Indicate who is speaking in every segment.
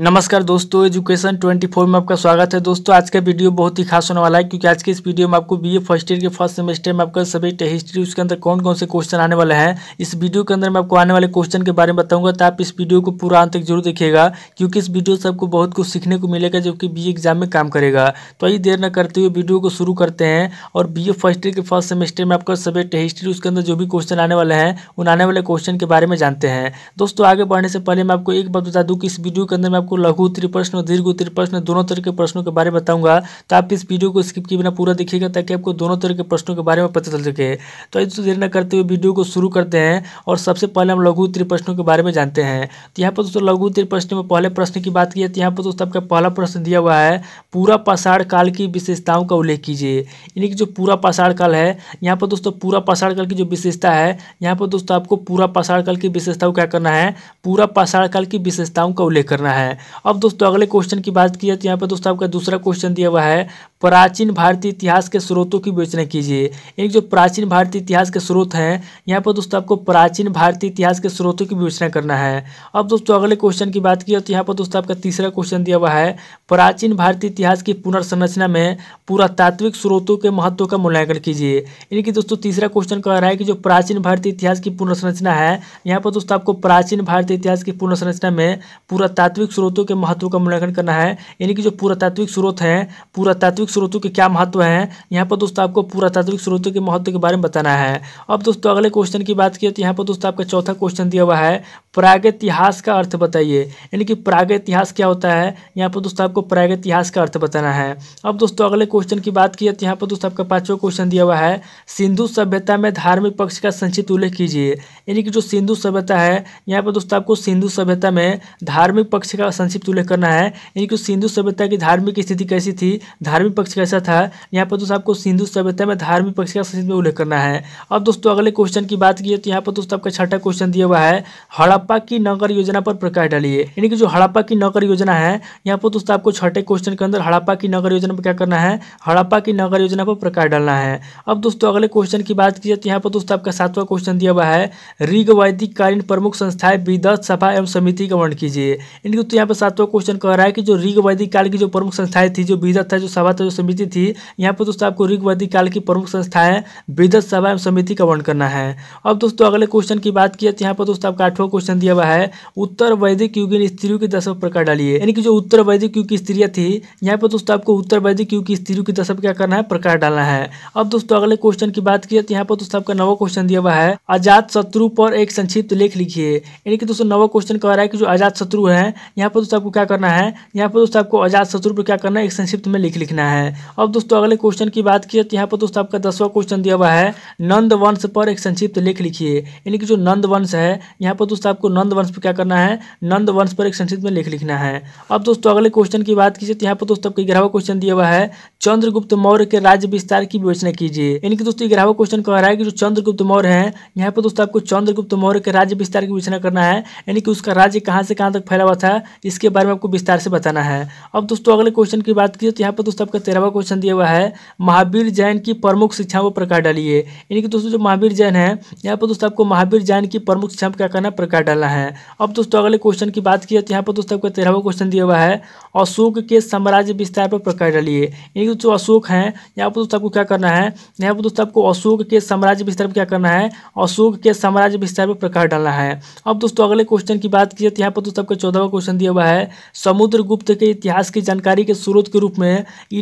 Speaker 1: नमस्कार दोस्तों एजुकेशन 24 में आपका स्वागत है दोस्तों आज का वीडियो बहुत ही खास होने वाला है क्योंकि आज के इस वीडियो में आपको बीए फर्स्ट ईयर के फर्स्ट सेमेस्टर में आपका सभी हिस्ट्री उसके अंदर कौन कौन से क्वेश्चन आने वाले हैं इस वीडियो के अंदर मैं आपको आने वाले क्वेश्चन के बारे में बताऊंगा तो आप इस वीडियो को पूरा अंत तक जरूर देखिएगा क्योंकि इस वीडियो से आपको बहुत कुछ सीखने को मिलेगा जो कि बी एग्जाम में काम करेगा तो आइए देर न करते हुए वीडियो को शुरू करते हैं और बी फर्स्ट ईयर के फर्स्ट सेमेस्टर में आपका सभी हिस्ट्री उसके अंदर जो भी क्वेश्चन आने वाले हैं उन आने वाले क्वेश्चन के बारे में जानते हैं दोस्तों आगे बढ़ने से पहले मैं आपको एक बात बता दूँ कि इस वीडियो के अंदर मैं आपको लघु प्रश्न और दीर्घ प्रश्न दोनों तरह के प्रश्नों के बारे में बताऊंगा तो आप इस वीडियो को स्किप किए बिना पूरा देखिएगा ताकि आपको दोनों तरह के प्रश्नों के बारे में पता चल सके तो इसको तो देर न करते हुए वीडियो को शुरू करते हैं और सबसे पहले हम लघु प्रश्नों के बारे में जानते हैं तो यहाँ पर दोस्तों लघु त्रिप्रश्न में पहले प्रश्न की बात की है तो यहाँ पर दोस्तों आपका पहला प्रश्न दिया हुआ है पूरा पाषाण काल की विशेषताओं का उल्लेख कीजिए यानी कि जो पूरा पाषाण काल है यहाँ पर दोस्तों पूरा पाषाण काल की जो विशेषता है यहाँ पर दोस्तों आपको पूरा पाषाण काल की विशेषताओं क्या करना है पूरा पाषाण काल की विशेषताओं का उल्लेख करना है अब दोस्तों अगले क्वेश्चन की बात की जाए तो यहाँ पर दोस्तों आपका दूसरा क्वेश्चन दिया हुआ है प्राचीन भारतीय इतिहास के स्रोतों की विवेचना कीजिए एक जो प्राचीन भारतीय इतिहास के स्रोत हैं यहाँ पर दोस्तों आपको प्राचीन भारतीय इतिहास के स्रोतों की विवेचना करना है अब दोस्तों अगले क्वेश्चन की बात की जाए तो यहाँ पर दोस्तों आपका तीसरा क्वेश्चन दिया हुआ है प्राचीन भारतीय इतिहास की पुनर्संरचना में पुरातात्विक स्रोतों के महत्व का मूल्यांकन कीजिए यानी कि दोस्तों तीसरा क्वेश्चन कह रहा है कि जो प्राचीन भारतीय इतिहास की पुनर्संरचना है यहाँ पर दोस्तों आपको प्राचीन भारतीय इतिहास की पुनर्संरचना में पुरातात्विक स्रोतों के महत्व का मूल्यांकन करना है यानी कि जो पुरातात्विक स्रोत हैं पुरातात्विक स्रोतों के क्या महत्व हैं यहाँ पर दोस्तों आपको पुरातात्विक स्रोतों के महत्व के बारे में बताना है अब दोस्तों अगले क्वेश्चन की बात की तो यहाँ पर दोस्तों आपका चौथा क्वेश्चन दिया हुआ है प्रागैतिहास का अर्थ बताइए यानी कि प्रागैतिहास क्या होता है यहाँ पर दोस्तों आपको प्रागैतिहास का अर्थ बताना है अब दोस्तों अगले क्वेश्चन की बात की तो यहाँ पर दोस्तों आपका पाँचवा क्वेश्चन दिया हुआ है सिंधु सभ्यता में धार्मिक पक्ष का संक्षिप्त उल्लेख कीजिए यानी कि जो सिंधु सभ्यता है यहाँ पर दोस्तों आपको सिंधु सभ्यता में धार्मिक पक्ष का संक्षिप्त उल्लेख करना है यानी कि सिंधु सभ्यता की धार्मिक स्थिति कैसी थी धार्मिक पक्ष कैसा था यहाँ पर दोस्तों आपको सिंधु सभ्यता में धार्मिक पक्ष का संक्षिप्त उल्लेख करना है अब दोस्तों अगले क्वेश्चन की बात की तो यहाँ पर दोस्तों आपका छठा क्वेश्चन दिया हुआ है हड़प हड़प्पा की नगर योजना पर प्रकाश डालिए यानी कि जो हड़प्पा की नगर योजना है यहाँ पर दोस्तों तो आपको छठे क्वेश्चन के अंदर हड़प्पा की नगर योजना पर क्या करना है हड़प्पा की नगर योजना पर प्रकाश डालना है अब दोस्तों अगले क्वेश्चन की बात की जाए तो यहाँ पर दोस्तों तो आपका सातवा क्वेश्चन दिया हुआ है ऋग वैदिककालीन प्रमुख संस्थाएं विदत सभा एवं समिति का वर्ण कीजिए यानी कि दोस्तों यहाँ पर सातवा क्वेश्चन कह रहा है कि जो ऋग वैदिक काल की जो प्रमुख संस्थाएं थी जो विदत था जो सभा था जो समिति थी यहाँ पर दोस्तों आपको ऋग वैदिक काल की प्रमुख संस्थाएं विदत सभा एवं समिति का वर्णन करना है अब दोस्तों अगले क्वेश्चन की बात की जाए तो यहाँ पर दोस्तों आपका आठवा क्वेश्चन क्वेश्चन दिया हुआ है उत्तर वैदिक युग इन स्त्रियों की दशा प्रकार डालिए यानी कि जो उत्तर वैदिक युग की स्त्रियां थी यहाँ पर दोस्तों आपको उत्तर वैदिक युग की स्त्रियों की दशा क्या करना है प्रकार डालना है अब दोस्तों अगले क्वेश्चन की बात की तो यहाँ पर दोस्तों आपका नवा क्वेश्चन दिया हुआ है आजाद शत्रु पर एक संक्षिप्त लेख लिखिए यानी कि दोस्तों नवा क्वेश्चन कह रहा है कि जो आजाद शत्रु है यहाँ पर दोस्तों आपको क्या करना है यहाँ पर दोस्तों आपको आजाद शत्रु पर क्या करना है एक संक्षिप्त में लिख लिखना है अब दोस्तों अगले क्वेश्चन की बात की तो यहाँ पर दोस्तों आपका दसवा क्वेश्चन दिया हुआ है नंद वंश पर एक संक्षिप्त लेख लिखिए यानी कि जो नंद वंश है यहाँ पर दोस्तों आपको नंद वंश पर क्या करना है नंद वंश पर एक संक्षिप्त में लेख लिखना है अब दोस्तों अगले क्वेश्चन की बात कीजिए तो यहाँ पर दोस्तों आपको ग्यारहवा क्वेश्चन दिया हुआ है चंद्रगुप्त मौर्य के राज्य विस्तार की विवेचना कीजिए इनके दोस्तों ग्यारहवा क्वेश्चन कह रहा है कि जो चंद्रगुप्त मौर्य है यहाँ पर दोस्तों आपको चंद्रगुप्त मौर्य के राज्य विस्तार की विवेचना करना है यानी कि उसका राज्य कहाँ से कहाँ तक फैला हुआ था इसके बारे में आपको विस्तार से बताना है अब दोस्तों अगले क्वेश्चन की बात कीजिए तो यहाँ पर दोस्तों आपका तेरहवा क्वेश्चन दिया हुआ है महावीर जैन की प्रमुख शिक्षा पर प्रकार डालिए यानी कि दोस्तों जो महावीर जैन है यहाँ पर दोस्तों आपको महावीर जैन की प्रमुख शिक्षा क्या करना प्रकार डालना है अब दोस्तों अगले क्वेश्चन की बात की जाए तो यहाँ पर दोस्तों आपका तेरहवा क्वेश्चन दिया हुआ है अशोक के साम्राज्य विस्तार पर प्रकार डालिए यानी जो अशोक हैं यहाँ पर दोस्तों आपको क्या करना है यहाँ पर दोस्तों आपको अशोक के साम्राज्य विस्तार पर क्या करना है अशोक के साम्राज्य विस्तार पर प्रकार डालना है अब दोस्तों अगले क्वेश्चन की बात की जाए तो यहाँ पर दोस्तों आपका चौदहवा क्वेश्चन दिया हुआ है समुद्रगुप्त के इतिहास की जानकारी के स्रोत के रूप में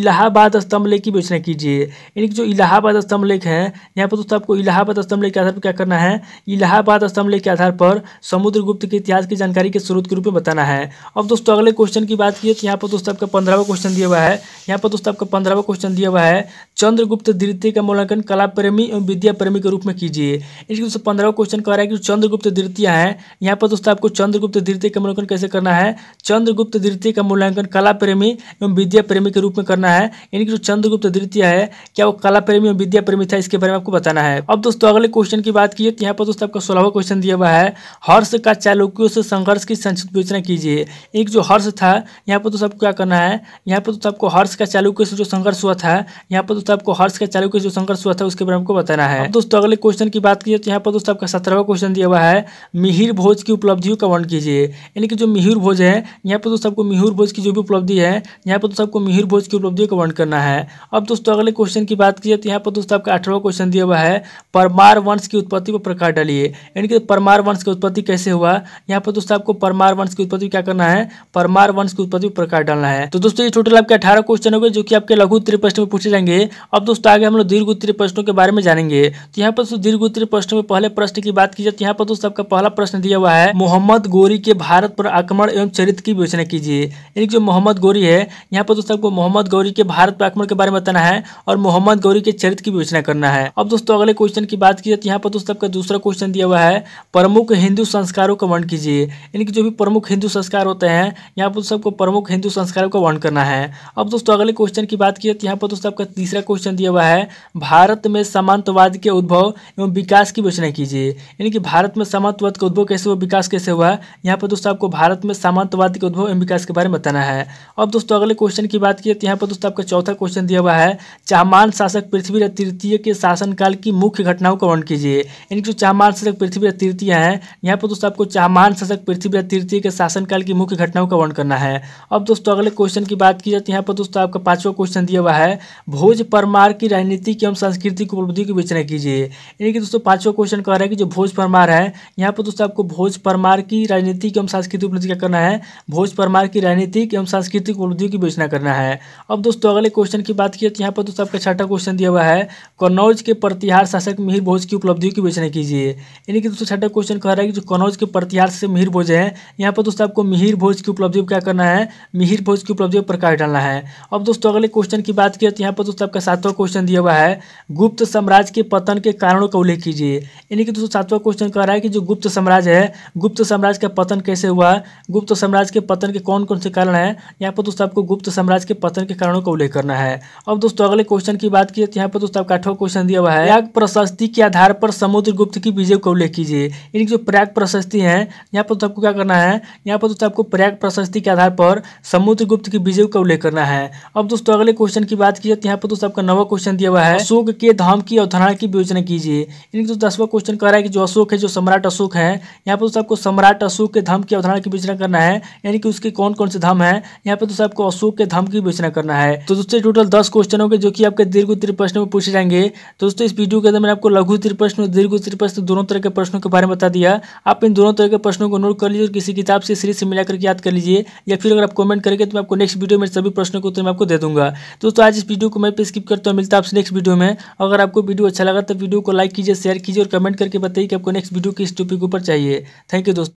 Speaker 1: इलाहाबाद स्तंभ लेख की योजना कीजिए यानी कि जो इलाहाबाद स्तंभ लेख है यहाँ पर दोस्तों आपको इलाहाबाद स्तंभ लेख के आधार पर क्या करना है इलाहाबाद स्तंभ लेख के आधार पर समुद्रगुप्त के इतिहास की जानकारी के स्रोत के रूप में बताना है अब दोस्तों अगले क्वेश्चन की बात की तो यहाँ पर दोस्तों आपका पंद्रहवा क्वेश्चन दिया हुआ है यहाँ पर दोस्तों आपका पंद्रहवा क्वेश्चन दिया हुआ है चंद्रगुप्त द्वितीय का मूल्यांकन कला प्रेमी एवं विद्या प्रेमी के रूप में कीजिए इसके दोस्तों पंद्रहवा क्वेश्चन कह रहा है कि चंद्रगुप्त द्वितीय है यहाँ पर दोस्तों आपको चंद्रगुप्त द्वितीय का मूल्यांकन कैसे करना है चंद्रगुप्त द्वितीय का मूल्यांकन कला प्रेमी एवं विद्या प्रेमी के रूप में करना है यानी कि जो चंद्रगुप्त द्वितीय है क्या वो कला प्रेमी एवं विद्या प्रेमी था इसके बारे में आपको बताना है अब दोस्तों अगले क्वेश्चन की बात की तो यहाँ पर दोस्तों आपका सोलहवा क्वेश्चन दिया हुआ है हर हर्ष का चालुक्यों से संघर्ष की संक्षिप्त योजना कीजिए एक जो हर्ष था यहाँ पर तो आपको क्या करना है यहाँ पर तो सबको हर्ष का चालुक्य से जो संघर्ष हुआ था यहाँ पर तो सबको हर्ष का चालुक्य से जो संघर्ष हुआ था उसके बारे में बताना है दोस्तों अगले क्वेश्चन की बात कीजिए तो यहाँ पर दोस्तों आपका सत्रहवा क्वेश्चन दिया हुआ है मिहिर भोज की उपलब्धियों का वर्ण कीजिए यानी कि जो मिहिर भोज है यहाँ पर तो सबको मिहिर भोज की जो भी उपलब्धि है यहाँ पर तो सबको मिहिर भोज की उपलब्धियों का वर्ण करना है अब दोस्तों अगले क्वेश्चन की बात कीजिए तो यहाँ पर दोस्तों आपका अठारहवा क्वेश्चन दिया हुआ है परमार वंश की उत्पत्ति पर प्रकार डालिए यानी कि परमार वंश की उत्पत्ति कैसे कैसे हुआ यहाँ पर दोस्तों आपको परमार वंश की उत्पत्ति क्या करना है परमार वंश की उत्पत्ति प्रकार डालना है तो दोस्तों ये टोटल आपके अठारह क्वेश्चन हो गए जो कि आपके लघु उत्तरी प्रश्न में पूछे जाएंगे अब दोस्तों आगे हम लोग दीर्घ उत्तरी प्रश्नों के बारे में जानेंगे तो यहाँ पर दोस्तों दीर्घ उत्तरी प्रश्न में पहले प्रश्न की बात की जाए तो यहाँ पर दोस्तों आपका पहला प्रश्न दिया हुआ है मोहम्मद गोरी के भारत पर आक्रमण एवं चरित्र की विवेचना कीजिए यानी जो मोहम्मद गोरी है यहाँ पर दोस्तों आपको मोहम्मद गौरी के भारत पर आक्रमण के बारे में बताना है और मोहम्मद गौरी के चरित्र की विवेचना करना है अब दोस्तों अगले क्वेश्चन की बात की जाए तो यहाँ पर दोस्तों आपका दूसरा क्वेश्चन दिया हुआ है प्रमुख हिंदू संस्कारों का वर्णन कीजिए यानी कि जो भी प्रमुख हिंदू संस्कार होते हैं यहाँ पर तो सबको प्रमुख हिंदू संस्कारों का वर्णन करना है अब दोस्तों अगले क्वेश्चन की बात की जाए तो यहाँ पर दोस्तों आपका तीसरा क्वेश्चन दिया हुआ है भारत में समांतवाद के उद्भव एवं विकास की विवेचना कीजिए यानी कि भारत में समांतवाद का उद्भव कैसे हुआ विकास कैसे हुआ यहाँ पर दोस्तों आपको भारत में समांतवाद के उद्भव एवं विकास के बारे में बताना है अब दोस्तों अगले क्वेश्चन की बात की जाए तो यहाँ पर दोस्तों आपका चौथा क्वेश्चन दिया हुआ है चाहमान शासक पृथ्वीराज तृतीय के शासनकाल की मुख्य घटनाओं का वर्णन कीजिए यानी कि जो चाहमान शासक पृथ्वीराज तृतीय है यहाँ पर दोस्तों आपको चाहमान शासक पृथ्वीराज तृतीय के शासनकाल की मुख्य घटनाओं का वर्ण करना है अब दोस्तों अगले क्वेश्चन की बात की जाती है यहाँ पर दोस्तों आपका पांचवा क्वेश्चन दिया हुआ है भोज परमार की राजनीति की एवं संस्कृति की उपलब्धि की विचना कीजिए यानी कि दोस्तों पांचवा क्वेश्चन कह रहा है कि जो भोज परमार है यहाँ पर दोस्तों आपको भोज परमार की राजनीति एवं सांस्कृतिक उपलब्धि क्या करना है भोज परमार की राजनीति एवं सांस्कृतिक उपलब्धियों की विचना करना है अब दोस्तों अगले क्वेश्चन की बात की जाती है यहाँ पर दोस्तों आपका छठा क्वेश्चन दिया हुआ है कन्नौज के प्रतिहार शासक मिहिर भोज की उपलब्धियों की विचना कीजिए यानी कि दोस्तों छठा क्वेश्चन कह रहा है कि जो कनौज के प्रतिहार से मिहिर भोज है यहाँ पर दोस्तों आपको मिहिर भोज की उपलब्धि क्या करना है मिहिर भोज की उपलब्धि प्रकाश डालना है अब दोस्तों अगले क्वेश्चन की बात करें तो यहाँ पर दोस्तों आपका सातवां क्वेश्चन दिया हुआ है गुप्त साम्राज्य के पतन के कारणों का उल्लेख कीजिए यानी कि दोस्तों सातवां क्वेश्चन कह रहा है कि जो गुप्त साम्राज्य है गुप्त साम्राज्य का पतन कैसे हुआ गुप्त साम्राज्य के पतन के कौन कौन से कारण है यहाँ पर दोस्तों आपको गुप्त साम्राज्य के पतन के कारणों का उल्लेख करना है अब दोस्तों अगले क्वेश्चन की बात की तो यहाँ पर दोस्तों आपका आठवां क्वेश्चन दिया हुआ है प्रशस्ति के आधार पर समुद्र गुप्त की विजय का उल्लेख कीजिए यानी जो प्रयाग प्रशस्ति है यहाँ पर तो आपको क्या करना है यहाँ पर दोस्तों आपको प्रयाग प्रशस्ति के आधार पर समुद्रगुप्त की विजय का उल्लेख करना है अब दोस्तों अगले क्वेश्चन की बात की जाए तो यहाँ पर दोस्तों आपका नवा क्वेश्चन दिया हुआ है अशोक के धाम की अवधारणा की विवेचना कीजिए इनके दोस्तों दसवा क्वेश्चन कह रहा है कि जो अशोक है जो सम्राट अशोक है यहाँ पर दोस्तों आपको सम्राट अशोक के धाम की अवधारणा की विवेचना करना है यानी कि उसके कौन कौन से धाम है यहाँ पर दोस्तों आपको अशोक के धाम की विवेचना करना है तो दोस्तों टोटल दस क्वेश्चन होंगे जो कि आपके दीर्घ उत्तर प्रश्न में पूछे जाएंगे तो दोस्तों इस वीडियो के अंदर मैंने आपको लघु उत्तर प्रश्न दीर्घ उत्तर प्रश्न दोनों तरह के प्रश्नों के बारे में बता दिया आप आप इन दोनों तरह के प्रश्नों को नोट कर लीजिए और किसी किताब से सीरीज से मिलाकर याद कर लीजिए या फिर अगर आप कमेंट करेंगे तो मैं आपको नेक्स्ट वीडियो में सभी प्रश्नों को उत्तर मैं आपको दे दूंगा दोस्तों आज इस वीडियो को मैं पे स्किप करता हूँ मिलता है आपसे नेक्स्ट वीडियो में अगर आपको वीडियो अच्छा लगा तो वीडियो को लाइक कीजिए शेयर कीजिए और कमेंट करके बताइए कि आपको नेक्स्ट वीडियो किस टॉपिक ऊपर चाहिए थैंक यू दोस्तों